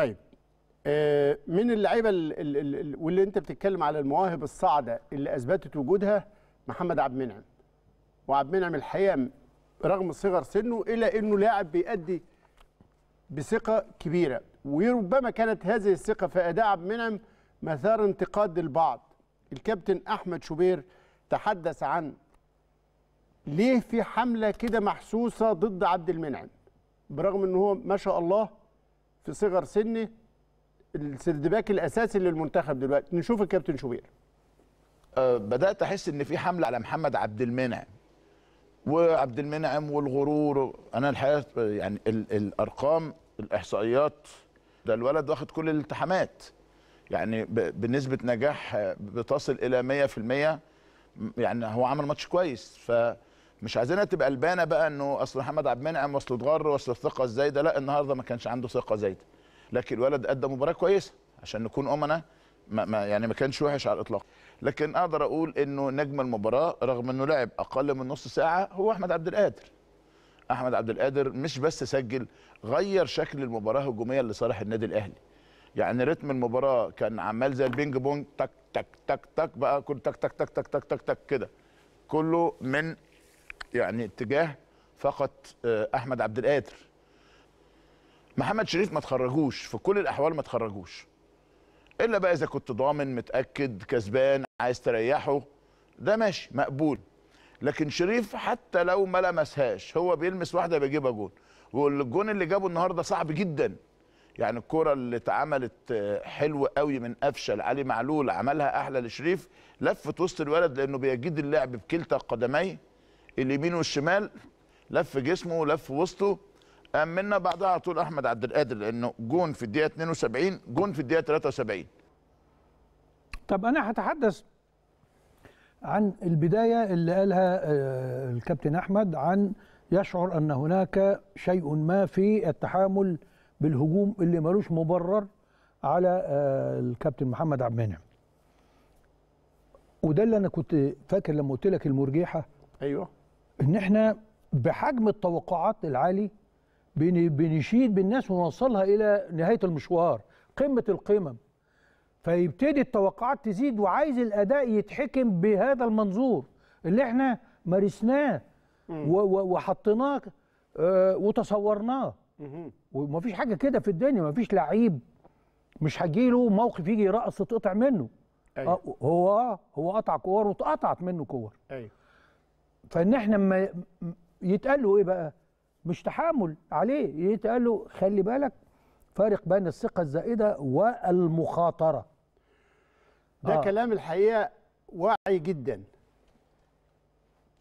طيب آه، من اللعيبه واللي انت بتتكلم على المواهب الصاعده اللي اثبتت وجودها محمد عبد المنعم وعبد المنعم الحقيقه رغم صغر سنه الا انه لاعب بيأدي بثقه كبيره وربما كانت هذه الثقه في اداء عبد المنعم مثار انتقاد البعض الكابتن احمد شوبير تحدث عن ليه في حمله كده محسوسه ضد عبد المنعم برغم ان هو ما شاء الله في صغر سنه السردباك الاساسي للمنتخب دلوقتي نشوف الكابتن شوبير أه بدات احس ان في حمله على محمد عبد المنعم وعبد المنعم والغرور انا الحقيقه يعني الارقام الاحصائيات ده الولد واخد كل الالتحامات يعني بنسبه نجاح آه، بتصل الى 100% يعني هو عمل ماتش كويس ف مش عايزينها تبقى البانه بقى انه اصل محمد عبد المنعم وصل اتغر وصل الثقه الزايده لا النهارده ما كانش عنده ثقه زايده لكن الولد ادى مباراه كويسه عشان نكون امنا ما ما يعني ما كانش وحش على الاطلاق لكن اقدر اقول انه نجم المباراه رغم انه لعب اقل من نص ساعه هو احمد عبد القادر احمد عبد القادر مش بس سجل غير شكل المباراه هجوميا لصالح النادي الاهلي يعني رتم المباراه كان عمال زي البينج بونج تك تك تك تك بقى كل تك تك تك تك تك تك, تك كده كله من يعني اتجاه فقط آه، احمد عبد القادر محمد شريف ما تخرجوش في كل الاحوال ما تخرجوش الا بقى اذا كنت ضامن متاكد كسبان عايز تريحه ده ماشي مقبول لكن شريف حتى لو ما لمسهاش هو بيلمس واحده بيجيبها جون والجون اللي جابه النهارده صعب جدا يعني الكرة اللي اتعملت آه، حلوة قوي من قفشه علي معلول عملها احلى لشريف لفت وسط الولد لانه بيجيد اللعب بكلتا قدميه اليمين والشمال لف جسمه ولف وسطه قام منا بعدها على طول احمد عبد القادر لانه جون في الدقيقه 72 جون في الدقيقه 73 طب انا هتحدث عن البدايه اللي قالها آه، الكابتن احمد عن يشعر ان هناك شيء ما في التحامل بالهجوم اللي ملوش مبرر على آه، الكابتن محمد عبد المنعم وده اللي انا كنت فاكر لما قلت لك المرجيحه ايوه ان احنا بحجم التوقعات العالي بنشيد بالناس ونوصلها الى نهايه المشوار قمه القمم فيبتدي التوقعات تزيد وعايز الاداء يتحكم بهذا المنظور اللي احنا مارسناه وحطيناه آه وتصورناه ومفيش حاجه كده في الدنيا مفيش لعيب مش له موقف يجي يرقص تقطع منه أيوه. هو هو قطع كور واتقطعت منه كور أيوه. فان احنا لما يتقال له ايه بقى مش تحامل عليه يتقال له خلي بالك فارق بين الثقه الزائده والمخاطره ده آه. كلام الحقيقه واعي جدا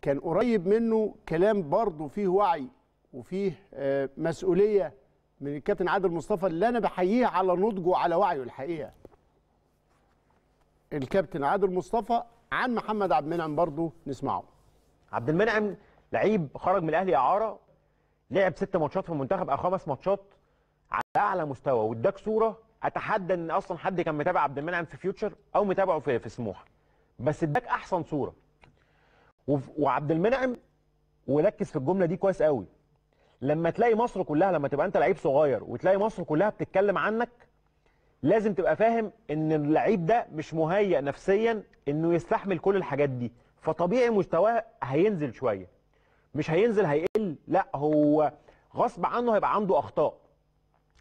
كان قريب منه كلام برضه فيه وعي وفيه آه، مسؤوليه من الكابتن عادل مصطفى اللي انا بحييه على نضجه وعلى وعيه الحقيقه الكابتن عادل مصطفى عن محمد عبد المنعم برضه نسمعه عبد المنعم لعيب خرج من الاهلي اعاره لعب ست ماتشات في المنتخب او خمس ماتشات على اعلى مستوى واداك صوره اتحدى ان اصلا حد كان متابع عبد المنعم في فيوتشر او متابعه في في سموحه بس اداك احسن صوره وعبد المنعم وركز في الجمله دي كويس قوي لما تلاقي مصر كلها لما تبقى انت لعيب صغير وتلاقي مصر كلها بتتكلم عنك لازم تبقى فاهم ان اللعيب ده مش مهيئ نفسيا انه يستحمل كل الحاجات دي فطبيعي مستواه هينزل شويه مش هينزل هيقل لا هو غصب عنه هيبقى عنده اخطاء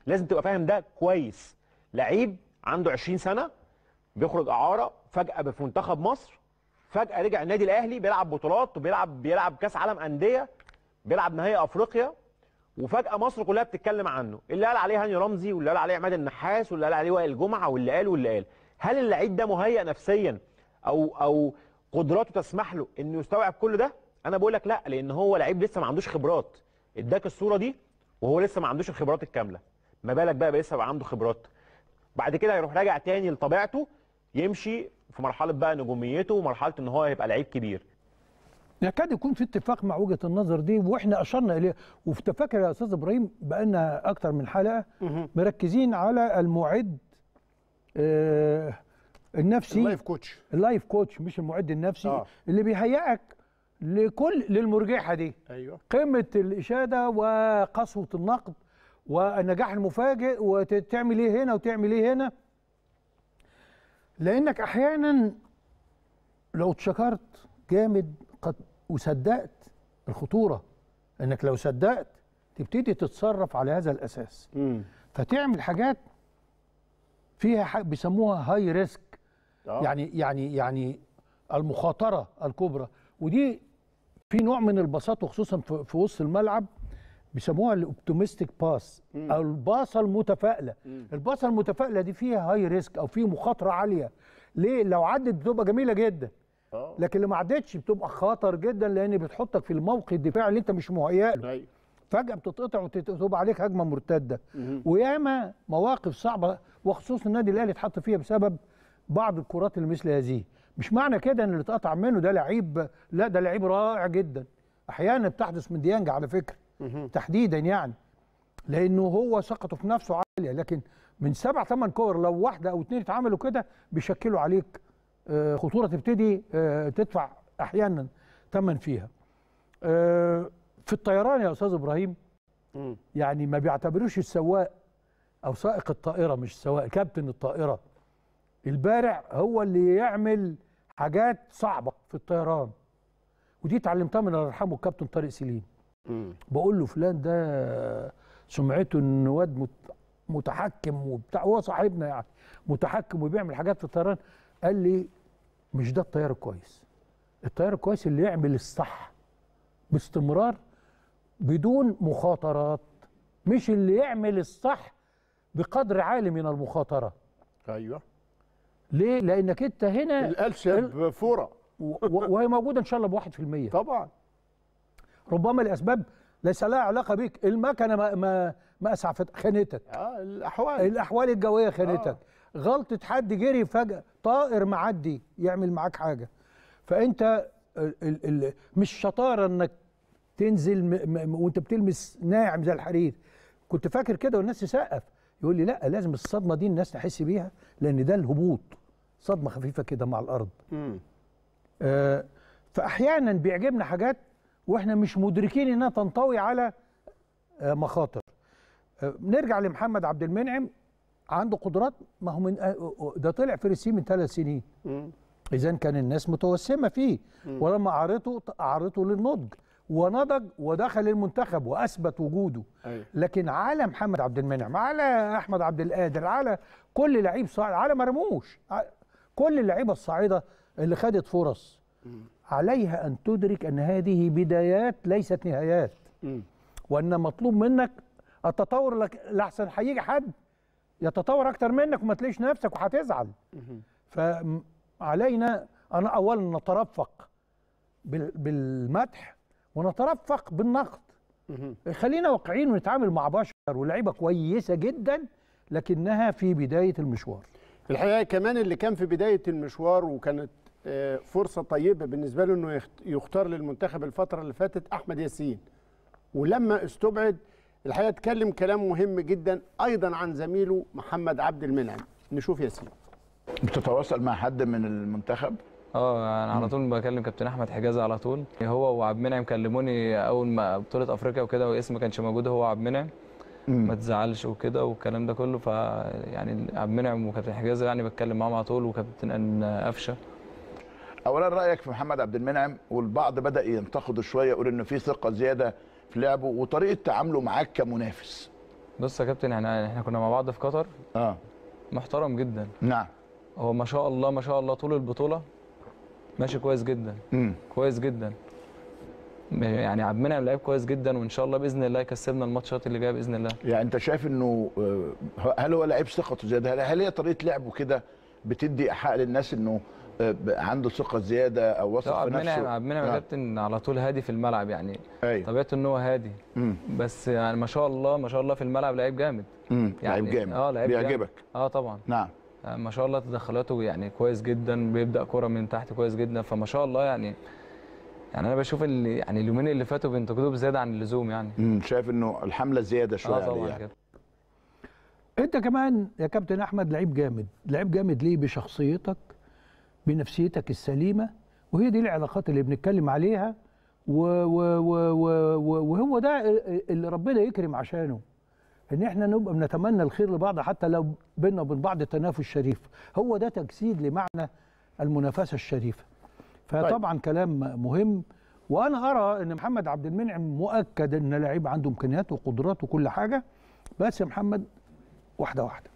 لازم تبقى فاهم ده كويس لعيب عنده 20 سنه بيخرج اعاره فجاه في منتخب مصر فجاه رجع النادي الاهلي بيلعب بطولات وبيلعب بيلعب كاس عالم انديه بيلعب نهائي افريقيا وفجاه مصر كلها بتتكلم عنه اللي قال عليه هاني رمزي واللي قال عليه عماد النحاس واللي قال عليه وائل جمعه واللي قال واللي قال هل اللعيب ده مهيئ نفسيا او او قدراته تسمح له انه يستوعب كل ده انا بقول لك لا لان هو لعيب لسه ما عندوش خبرات اداك الصوره دي وهو لسه ما عندوش الخبرات الكامله ما بالك بقى لسه عنده خبرات بعد كده هيروح راجع تاني لطبيعته يمشي في مرحله بقى نجوميته ومرحله ان هو هيبقى لعيب كبير يكاد يكون في اتفاق مع وجهه النظر دي واحنا اشرنا اليها وفي يا استاذ ابراهيم بقى لنا اكتر من حلقه مركزين على المعد آه النفسي اللايف كوتش اللايف كوتش مش المعد النفسي آه. اللي بيهيئك لكل للمرجحه دي ايوه قمه الاشاده وقسوه النقد والنجاح المفاجئ وتعمل ايه هنا وتعمل ايه هنا لانك احيانا لو اتشكرت جامد قد وصدقت الخطوره انك لو صدقت تبتدي تتصرف على هذا الاساس م. فتعمل حاجات فيها حاجة بيسموها هاي ريسك آه. يعني يعني يعني المخاطره الكبرى ودي في نوع من البساطه خصوصا في وسط الملعب بيسموها الاوبتوميستيك باس او الباصه المتفائله الباصه المتفائله دي فيها هاي ريسك او في مخاطره عاليه ليه لو عدت بتبقى جميله جدا آه. لكن لو ما عدتش بتبقى خطر جدا لان بتحطك في الموقع الدفاعي اللي انت مش مهيئ له أيوه. فجاه بتتقطع وتبقى عليك هجمه مرتده وياما مواقف صعبه وخصوصا النادي الاهلي اتحط فيها بسبب بعض الكرات اللي مثل هذه مش معنى كده ان اللي اتقطع منه ده لعيب لا ده لعيب رائع جدا احيانا بتحدث من ديانج على فكره تحديدا يعني لانه هو ثقته في نفسه عاليه لكن من سبع ثمان كور لو واحده او اثنين اتعملوا كده بيشكلوا عليك آه، خطوره تبتدي آه، تدفع احيانا ثمن فيها آه، في الطيران يا استاذ ابراهيم يعني ما بيعتبروش السواق او سائق الطائره مش السواق كابتن الطائره البارع هو اللي يعمل حاجات صعبه في الطيران ودي اتعلمتها من يرحمه الكابتن طارق سليم بقول له فلان ده سمعته ان واد متحكم وبتاع هو صاحبنا يعني متحكم وبيعمل حاجات في الطيران قال لي مش ده الطيار الكويس الطيار الكويس اللي يعمل الصح باستمرار بدون مخاطرات مش اللي يعمل الصح بقدر عالي من المخاطره ايوه ليه؟ لانك انت هنا الالشب فوره وهي موجوده ان شاء الله ب 1% طبعا ربما لاسباب ليس لها علاقه بيك المكنه ما ما ما اسعفت خانتك اه الاحوال الاحوال الجويه خانتك آه. غلطه حد جري فجاه طائر معدي يعمل معاك حاجه فانت ال ال ال مش شطاره انك تنزل وانت بتلمس ناعم زي الحرير كنت فاكر كده والناس تسقف يقول لي لا لازم الصدمه دي الناس تحس بيها لان ده الهبوط صدمه خفيفه كده مع الارض امم آه فاحيانا بيعجبنا حاجات واحنا مش مدركين انها تنطوي على آه مخاطر آه نرجع لمحمد عبد المنعم عنده قدرات ما هو من آه، آه، ده طلع فيرسي من ثلاث سنين اذا كان الناس متوسمه فيه مم. ولما اعرته اعرته للنضج ونضج ودخل المنتخب واثبت وجوده أيوة. لكن على محمد عبد المنعم على احمد عبد القادر على كل لعيب صاعد على مرموش كل اللعيبه الصاعده اللي خدت فرص عليها ان تدرك ان هذه بدايات ليست نهايات وان مطلوب منك التطور لك لحسن هيجي حد يتطور اكتر منك وما تلاقيش نفسك وهتزعل فعلينا انا اولا نترفق بالمدح ونترفق بالنقد خلينا واقعيين ونتعامل مع بشر ولاعيبه كويسه جدا لكنها في بدايه المشوار الحقيقه كمان اللي كان في بدايه المشوار وكانت آه، فرصه طيبه بالنسبه له انه يختار للمنتخب الفتره اللي فاتت احمد ياسين ولما استبعد الحقيقه اتكلم كلام مهم جدا ايضا عن زميله محمد عبد المنعم نشوف ياسين بتتواصل مع حد من المنتخب اه انا على طول بكلم كابتن احمد حجازي على طول هو وعبد المنعم كلموني اول ما بطوله افريقيا وكده واسم ما كانش موجود هو وعبد المنعم ما تزعلش وكده والكلام ده كله فيعني عبد المنعم وكابتن حجازي يعني بتكلم معاهم على طول وكابتن قفشه اولا رايك في محمد عبد المنعم والبعض بدا ينتقده شويه يقول انه في ثقه زياده في لعبه وطريقه تعامله معاك كمنافس بص يا كابتن احنا احنا كنا مع بعض في قطر اه محترم جدا نعم هو ما شاء الله ما شاء الله طول البطوله ماشي كويس جدا مم. كويس جدا يعني عمنا لعيب كويس جدا وان شاء الله باذن الله يكسبنا الماتشات اللي جايه باذن الله يعني انت شايف انه آه، هل هو لعيب ثقته زياده هل هي طريقه لعبه كده بتدي حق للناس انه آه، عنده ثقه زياده او وثق في نفسه عبد يعني المنعم عبد كابتن على طول هادي في الملعب يعني أيوه. طبيعته ان هو هادي مم. بس يعني ما شاء الله ما شاء الله في الملعب لعيب جامد يعني لعيب جامد اه لعيب بيعجبك اه طبعا نعم آه، ما شاء الله تدخلاته يعني كويس جدا بيبدا كوره من تحت كويس جدا فما شاء الله يعني يعني انا بشوف اللي يعني اليومين اللي فاتوا بينتقدوه بزياده عن اللزوم يعني امم شايف انه الحمله زياده شويه آه عليه يعني. انت كمان يا كابتن احمد لعيب جامد لعيب جامد ليه بشخصيتك بنفسيتك السليمه وهي دي العلاقات اللي بنتكلم عليها و و و و وهو ده اللي ربنا يكرم عشانه ان احنا نبقى بنتمنى الخير لبعض حتى لو بينا وبين بعض تنافس شريف هو ده تجسيد لمعنى المنافسه الشريفه طيب. فطبعا طيب. كلام مهم وانا ارى ان محمد عبد المنعم مؤكد ان لعيب عنده امكانيات وقدرات وكل حاجه بس يا محمد واحده واحده